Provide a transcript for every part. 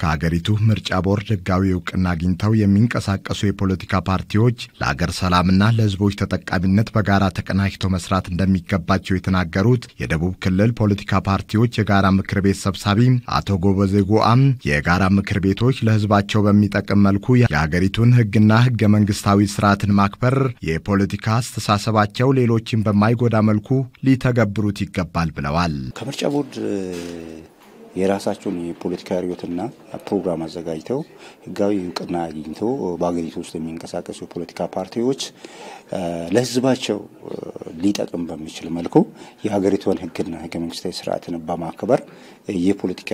ከአገሪቱ ምርጫ ቦርድ ሕጋዊ እውቅና አግኝተው የሚንቀሳቀሱ የፖለቲካ ፓርቲዎች ለአገር ሰላምና ለሕዝቦች ተጠቃሚነት በጋራ ተቀናጅቶ መስራት እንደሚገባቸው የተናገሩት የደቡብ ክልል ፖለቲካ ፓርቲዎች የጋራ ምክር ቤት ሰብሳቢ አቶ ጎበዜ ጎአም የጋራ ምክር ቤቶች ለሕዝባቸው በሚጠቅም መልኩ የአገሪቱን ሕግና ሕገ መንግስታዊ ስርዓትን ማክበር፣ የፖለቲካ አስተሳሰባቸው ሌሎችን በማይጎዳ መልኩ ሊተገብሩት ይገባል ብለዋል። ከምርጫ ቦርድ የራሳቸውን የፖለቲካ ሪዮትና ፕሮግራም አዘጋጅተው ህጋዊ እውቅና አግኝቶ በሀገሪቱ ውስጥ የሚንቀሳቀሱ የፖለቲካ ፓርቲዎች ለህዝባቸው ሊጠቅም በሚችል መልኩ የሀገሪቷን ህግና ህገ መንግስታዊ ስርዓትን በማክበር የፖለቲካ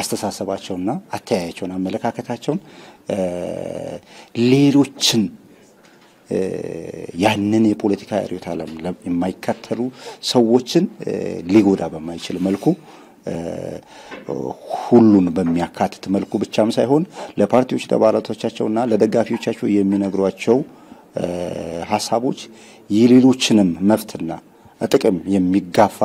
አስተሳሰባቸውና አተያያቸውን፣ አመለካከታቸውን ሌሎችን ያንን የፖለቲካ ሪዮት ዓለም የማይከተሉ ሰዎችን ሊጎዳ በማይችል መልኩ ሁሉን በሚያካትት መልኩ ብቻም ሳይሆን ለፓርቲዎች ለአባላቶቻቸውና ለደጋፊዎቻቸው የሚነግሯቸው ሀሳቦች የሌሎችንም መብትና ጥቅም የሚጋፋ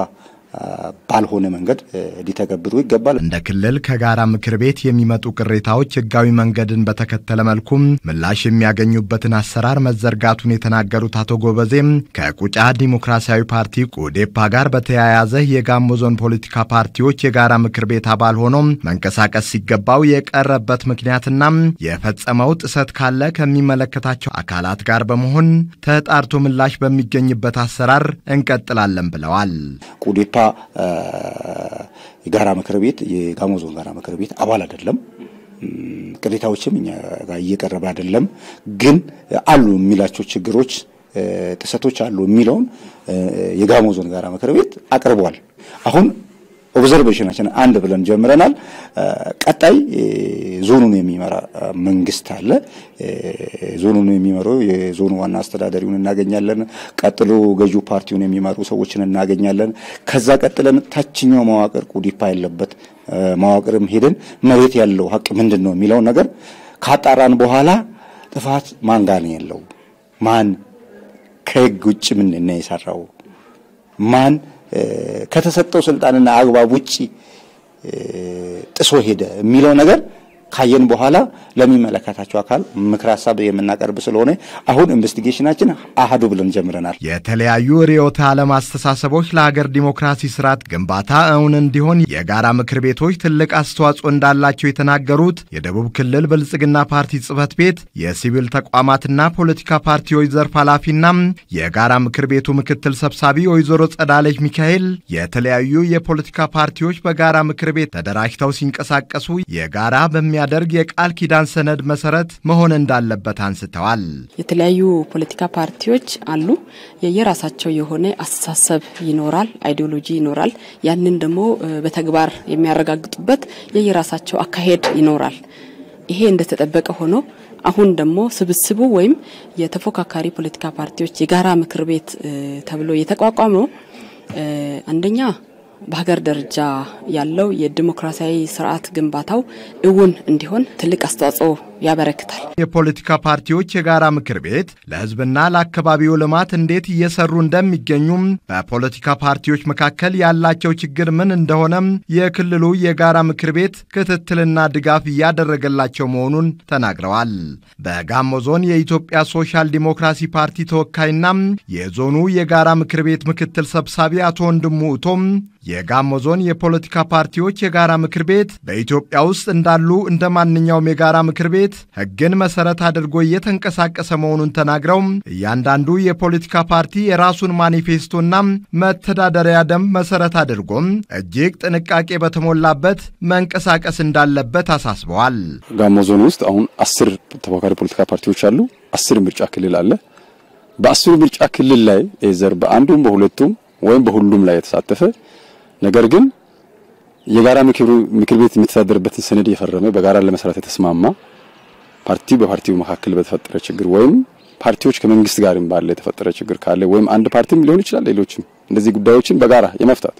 ባልሆነ መንገድ ሊተገብሩ ይገባል። እንደ ክልል ከጋራ ምክር ቤት የሚመጡ ቅሬታዎች ህጋዊ መንገድን በተከተለ መልኩም ምላሽ የሚያገኙበትን አሰራር መዘርጋቱን የተናገሩት አቶ ጎበዜም ከቁጫ ዲሞክራሲያዊ ፓርቲ ቁዴፓ ጋር በተያያዘ የጋሞ ዞን ፖለቲካ ፓርቲዎች የጋራ ምክር ቤት አባል ሆኖ መንቀሳቀስ ሲገባው የቀረበት ምክንያትና የፈጸመው ጥሰት ካለ ከሚመለከታቸው አካላት ጋር በመሆን ተጣርቶ ምላሽ በሚገኝበት አሰራር እንቀጥላለን ብለዋል። ቁዴፓ ጋራ ምክር ቤት የጋሞ ዞን ጋራ ምክር ቤት አባል አይደለም። ቅሬታዎችም እኛ ጋር እየቀረበ አይደለም። ግን አሉ የሚላቸው ችግሮች፣ ጥሰቶች አሉ የሚለውን የጋሞ ዞን ጋራ ምክር ቤት አቅርቧል። አሁን ኦብዘርቬሽናችን አንድ ብለን ጀምረናል። ቀጣይ ዞኑን የሚመራ መንግስት አለ። ዞኑን የሚመራው የዞኑ ዋና አስተዳደሪውን እናገኛለን። ቀጥሎ ገዢው ፓርቲውን የሚመሩ ሰዎችን እናገኛለን። ከዛ ቀጥለን ታችኛው መዋቅር ቁዲፓ ያለበት መዋቅርም ሄደን መሬት ያለው ሀቅ ምንድን ነው የሚለው ነገር ካጣራን በኋላ ጥፋት ማን ጋር ነው ያለው? ማን ከህግ ውጭ ምን የሰራው? ማን ከተሰጠው ስልጣንና አግባብ ውጪ ጥሶ ሄደ የሚለው ነገር ካየን በኋላ ለሚመለከታቸው አካል ምክር ሀሳብ የምናቀርብ ስለሆነ አሁን ኢንቨስቲጌሽናችን አህዱ ብለን ጀምረናል። የተለያዩ ርዕዮተ ዓለም አስተሳሰቦች ለሀገር ዲሞክራሲ ስርዓት ግንባታ እውን እንዲሆን የጋራ ምክር ቤቶች ትልቅ አስተዋጽኦ እንዳላቸው የተናገሩት የደቡብ ክልል ብልጽግና ፓርቲ ጽህፈት ቤት የሲቪል ተቋማትና ፖለቲካ ፓርቲዎች ዘርፍ ኃላፊና የጋራ ምክር ቤቱ ምክትል ሰብሳቢ ወይዘሮ ጸዳለች ሚካኤል የተለያዩ የፖለቲካ ፓርቲዎች በጋራ ምክር ቤት ተደራጅተው ሲንቀሳቀሱ የጋራ በሚያ በሚያደርግ የቃል ኪዳን ሰነድ መሰረት መሆን እንዳለበት አንስተዋል። የተለያዩ ፖለቲካ ፓርቲዎች አሉ። የየራሳቸው የሆነ አስተሳሰብ ይኖራል፣ አይዲዮሎጂ ይኖራል። ያንን ደግሞ በተግባር የሚያረጋግጡበት የየራሳቸው አካሄድ ይኖራል። ይሄ እንደተጠበቀ ሆኖ አሁን ደግሞ ስብስቡ ወይም የተፎካካሪ ፖለቲካ ፓርቲዎች የጋራ ምክር ቤት ተብሎ የተቋቋመው አንደኛ በሀገር ደረጃ ያለው የዲሞክራሲያዊ ስርዓት ግንባታው እውን እንዲሆን ትልቅ አስተዋጽኦ ያበረክታል። የፖለቲካ ፓርቲዎች የጋራ ምክር ቤት ለህዝብና ለአካባቢው ልማት እንዴት እየሰሩ እንደሚገኙም በፖለቲካ ፓርቲዎች መካከል ያላቸው ችግር ምን እንደሆነም የክልሉ የጋራ ምክር ቤት ክትትልና ድጋፍ እያደረገላቸው መሆኑን ተናግረዋል። በጋሞ ዞን የኢትዮጵያ ሶሻል ዲሞክራሲ ፓርቲ ተወካይና የዞኑ የጋራ ምክር ቤት ምክትል ሰብሳቢ አቶ ወንድሙ እቶም የጋሞ ዞን የፖለቲካ ፓርቲዎች የጋራ ምክር ቤት በኢትዮጵያ ውስጥ እንዳሉ እንደ ማንኛውም የጋራ ምክር ቤት ቤት ሕግን መሠረት አድርጎ እየተንቀሳቀሰ መሆኑን ተናግረው እያንዳንዱ የፖለቲካ ፓርቲ የራሱን ማኒፌስቶና መተዳደሪያ ደንብ መሠረት አድርጎ እጅግ ጥንቃቄ በተሞላበት መንቀሳቀስ እንዳለበት አሳስበዋል። ጋሞ ዞን ውስጥ አሁን አስር ተፎካካሪ ፖለቲካ ፓርቲዎች አሉ። አስር ምርጫ ክልል አለ። በአስሩ ምርጫ ክልል ላይ ዘር በአንዱም በሁለቱም ወይም በሁሉም ላይ የተሳተፈ ነገር ግን የጋራ ምክር ቤት የሚተዳደርበትን ሰነድ የፈረመ በጋራ ለመስራት የተስማማ ፓርቲው በፓርቲው መካከል በተፈጠረ ችግር ወይም ፓርቲዎች ከመንግስት ጋርም ባለ የተፈጠረ ችግር ካለ ወይም አንድ ፓርቲም ሊሆን ይችላል ሌሎችም እንደዚህ ጉዳዮችን በጋራ የመፍታት